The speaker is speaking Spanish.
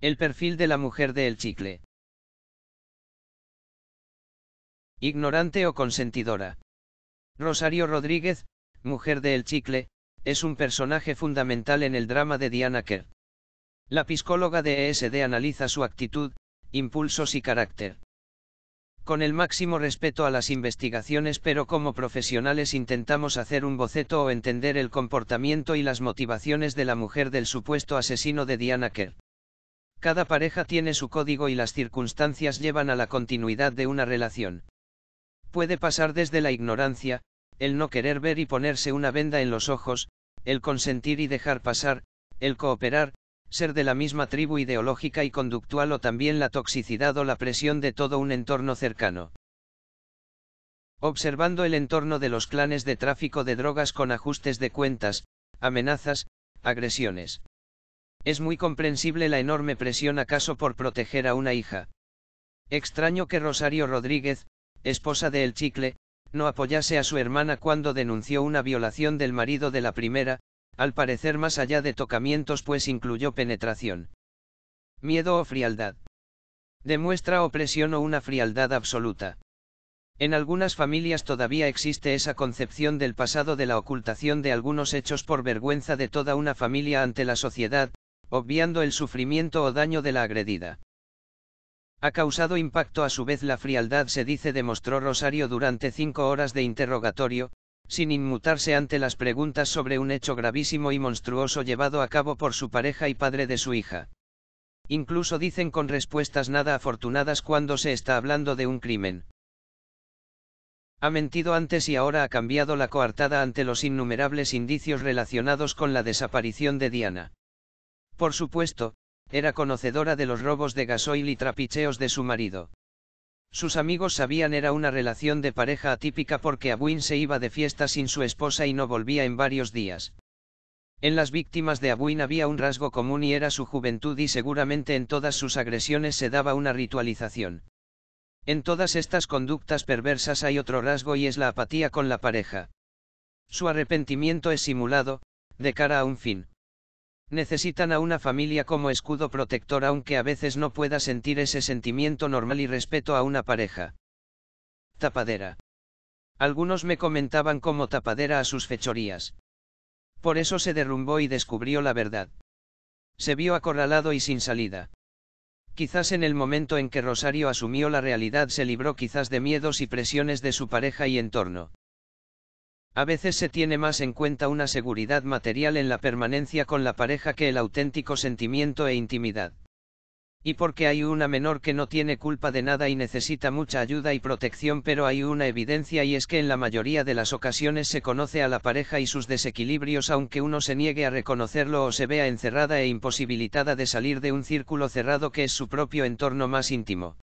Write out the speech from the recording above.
El perfil de la mujer de El Chicle. Ignorante o consentidora. Rosario Rodríguez, mujer de El Chicle, es un personaje fundamental en el drama de Diana Kerr. La psicóloga de ESD analiza su actitud, impulsos y carácter. Con el máximo respeto a las investigaciones pero como profesionales intentamos hacer un boceto o entender el comportamiento y las motivaciones de la mujer del supuesto asesino de Diana Kerr. Cada pareja tiene su código y las circunstancias llevan a la continuidad de una relación. Puede pasar desde la ignorancia, el no querer ver y ponerse una venda en los ojos, el consentir y dejar pasar, el cooperar, ser de la misma tribu ideológica y conductual o también la toxicidad o la presión de todo un entorno cercano. Observando el entorno de los clanes de tráfico de drogas con ajustes de cuentas, amenazas, agresiones. Es muy comprensible la enorme presión acaso por proteger a una hija. Extraño que Rosario Rodríguez, esposa de El Chicle, no apoyase a su hermana cuando denunció una violación del marido de la primera, al parecer más allá de tocamientos pues incluyó penetración. Miedo o frialdad. Demuestra opresión o una frialdad absoluta. En algunas familias todavía existe esa concepción del pasado de la ocultación de algunos hechos por vergüenza de toda una familia ante la sociedad, obviando el sufrimiento o daño de la agredida. Ha causado impacto a su vez la frialdad, se dice, demostró Rosario durante cinco horas de interrogatorio, sin inmutarse ante las preguntas sobre un hecho gravísimo y monstruoso llevado a cabo por su pareja y padre de su hija. Incluso dicen con respuestas nada afortunadas cuando se está hablando de un crimen. Ha mentido antes y ahora ha cambiado la coartada ante los innumerables indicios relacionados con la desaparición de Diana. Por supuesto, era conocedora de los robos de gasoil y trapicheos de su marido. Sus amigos sabían era una relación de pareja atípica porque Abuin se iba de fiesta sin su esposa y no volvía en varios días. En las víctimas de Abuin había un rasgo común y era su juventud y seguramente en todas sus agresiones se daba una ritualización. En todas estas conductas perversas hay otro rasgo y es la apatía con la pareja. Su arrepentimiento es simulado, de cara a un fin. Necesitan a una familia como escudo protector aunque a veces no pueda sentir ese sentimiento normal y respeto a una pareja. Tapadera. Algunos me comentaban como tapadera a sus fechorías. Por eso se derrumbó y descubrió la verdad. Se vio acorralado y sin salida. Quizás en el momento en que Rosario asumió la realidad se libró quizás de miedos y presiones de su pareja y entorno. A veces se tiene más en cuenta una seguridad material en la permanencia con la pareja que el auténtico sentimiento e intimidad. Y porque hay una menor que no tiene culpa de nada y necesita mucha ayuda y protección, pero hay una evidencia y es que en la mayoría de las ocasiones se conoce a la pareja y sus desequilibrios aunque uno se niegue a reconocerlo o se vea encerrada e imposibilitada de salir de un círculo cerrado que es su propio entorno más íntimo.